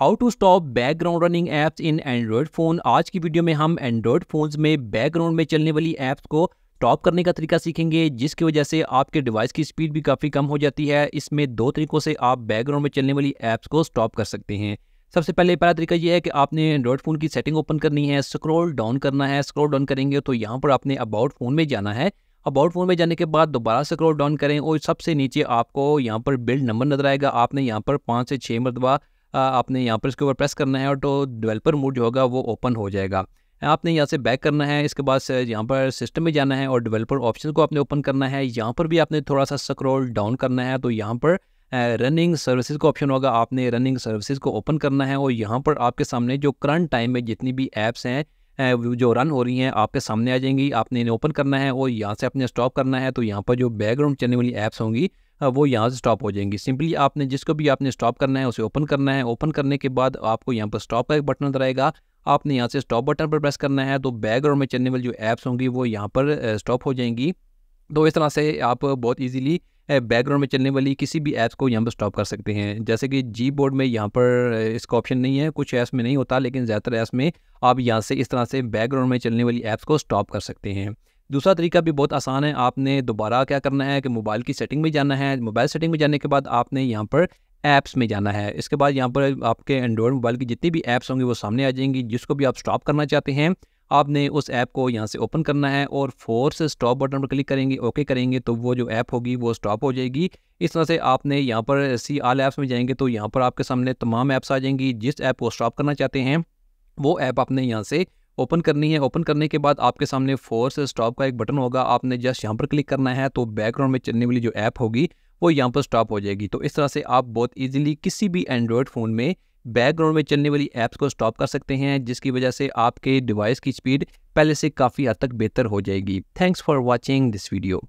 how to stop background running apps in Android phone आज की video में हम एंड्रॉयड फ़ोन में बैकग्राउंड में चलने वाली ऐप्स को टॉप करने का तरीका सीखेंगे जिसकी वजह से आपके डिवाइस की स्पीड भी काफ़ी कम हो जाती है इसमें दो तरीकों से आप बैकग्राउंड में चलने वाली ऐप्स को स्टॉप कर सकते हैं सबसे पहले पहला तरीका यह है कि आपने एंड्रॉयड फ़ोन की सेटिंग ओपन करनी है स्क्रॉल डाउन करना है स्क्रॉल डाउन करेंगे तो यहाँ पर आपने अबाउट फ़ोन में जाना है अबाउट फोन में जाने के बाद दोबारा स्क्रॉल डाउन करें और सबसे नीचे आपको यहाँ पर बिल्ड नंबर नजर आएगा आपने यहाँ पर पाँच से छः मरतबा आपने यहाँ पर इसके ऊपर प्रेस करना है और तो डेवलपर मोड जो होगा वो ओपन हो जाएगा आपने यहाँ से बैक करना है इसके बाद यहाँ पर सिस्टम में जाना है और डेवलपर ऑप्शन को आपने ओपन करना है यहाँ पर भी आपने थोड़ा सा स्क्रॉल डाउन करना है तो यहाँ पर रनिंग सर्विसेज का ऑप्शन होगा आपने रनिंग सर्विसेज को ओपन करना है और यहाँ पर आपके सामने जो करंट टाइम में जितनी भी ऐप्स हैं जो रन हो रही हैं आपके सामने आ जाएंगी आपने इन्हें ओपन करना है और यहाँ से आपने स्टॉप करना है तो यहाँ पर जो बैकग्राउंड चलने वाली ऐप्स होंगी हाँ, वो यहाँ से स्टॉप हो जाएंगी सिंपली आपने जिसको भी आपने स्टॉप करना है उसे ओपन करना है ओपन करने के बाद आपको यहाँ पर स्टॉप का एक बटन नजर आपने यहाँ से स्टॉप बटन पर प्रेस करना है तो बैकग्राउंड में चलने वाली जो ऐप्स होंगी वो यहाँ पर स्टॉप हो जाएंगी तो इस तरह से आप बहुत ईजिली बैकग्राउंड में चलने वाली किसी भी ऐप्स को यहाँ पर स्टॉप कर सकते हैं जैसे कि जी बोर्ड में यहाँ पर इसका ऑप्शन नहीं है कुछ ऐप्स में नहीं होता लेकिन ज़्यादातर ऐप्स में आप यहाँ से इस तरह से बैकग्राउंड में चलने वाली ऐप्स को स्टॉप कर सकते हैं दूसरा तरीका भी बहुत आसान है आपने दोबारा क्या करना है कि मोबाइल की सेटिंग में जाना है मोबाइल सेटिंग में जाने के बाद आपने यहाँ पर ऐप्स में जाना है इसके बाद यहाँ पर आपके एंड्रॉयड मोबाइल की जितनी भी ऐप्स होंगी वो सामने आ जाएंगी जिसको भी आप स्टॉप करना चाहते हैं आपने उस ऐप को यहाँ से ओपन करना है और फोर्स स्टॉप बटन पर क्लिक करेंगे ओके करेंगे तो वो जो ऐप होगी वो स्टॉप हो जाएगी इस तरह से आपने यहाँ पर सी आल ऐप्स में जाएंगे तो यहाँ पर आपके सामने तमाम ऐप्स आ जाएंगी जिस ऐप को स्टॉप करना चाहते हैं वो ऐप आपने यहाँ से ओपन करनी है ओपन करने के बाद आपके सामने फोर्स स्टॉप का एक बटन होगा आपने जस्ट यहाँ पर क्लिक करना है तो बैकग्राउंड में चलने वाली जो ऐप होगी वो यहाँ पर स्टॉप हो जाएगी तो इस तरह से आप बहुत ईजिली किसी भी एंड्रॉयड फ़ोन में बैकग्राउंड में चलने वाली ऐप्स को स्टॉप कर सकते हैं जिसकी वजह से आपके डिवाइस की स्पीड पहले से काफ़ी हद तक बेहतर हो जाएगी thanks for watching this video